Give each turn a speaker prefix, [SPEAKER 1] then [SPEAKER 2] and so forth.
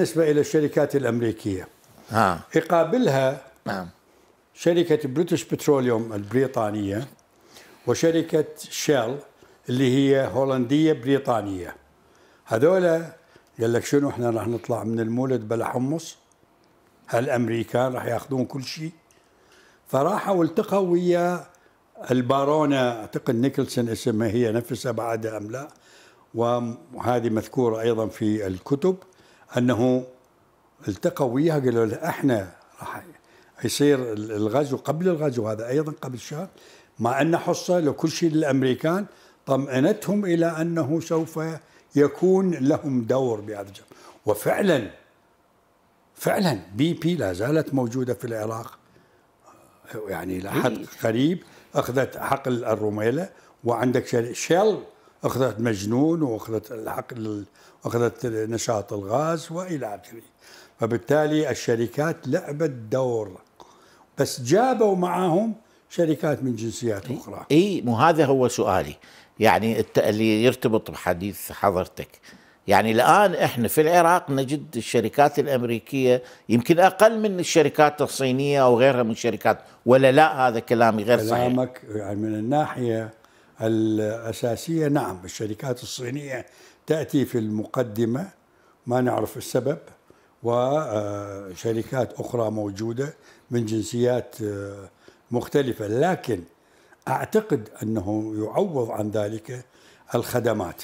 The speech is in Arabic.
[SPEAKER 1] بالنسبة إلى الشركات الأمريكية ها. يقابلها نعم شركة بريتش بتروليوم البريطانية وشركة شيل اللي هي هولندية بريطانية هذولا قال لك شنو احنا راح نطلع من المولد بلا حمص هالامريكان راح ياخذون كل شيء فراحوا التقوا ويا البارونة اعتقد نيكلسون اسمها هي نفسها بعدها ام لا وهذه مذكورة ايضا في الكتب انه التقوا وياها قالوا له احنا راح يصير الغزو قبل الغزو هذا ايضا قبل شهر مع ان حصه لكل شيء للامريكان طمأنتهم الى انه سوف يكون لهم دور بهذا الجانب وفعلا فعلا بي بي لا زالت موجوده في العراق يعني لحد إيه. قريب اخذت حقل الرميله وعندك شيل أخذت مجنون وأخذت العقل وأخذت نشاط الغاز وإلى آخره فبالتالي الشركات لعبت دور بس جابوا معهم شركات من جنسيات أخرى إي مو
[SPEAKER 2] هذا هو سؤالي يعني اللي يرتبط بحديث حضرتك يعني الآن إحنا في العراق نجد الشركات الأمريكية يمكن أقل من الشركات الصينية أو غيرها من الشركات
[SPEAKER 1] ولا لا هذا كلامي غير كلامك صحيح كلامك يعني من الناحية الأساسية نعم الشركات الصينية تأتي في المقدمة ما نعرف السبب وشركات أخرى موجودة من جنسيات مختلفة لكن أعتقد أنه يعوض عن ذلك الخدمات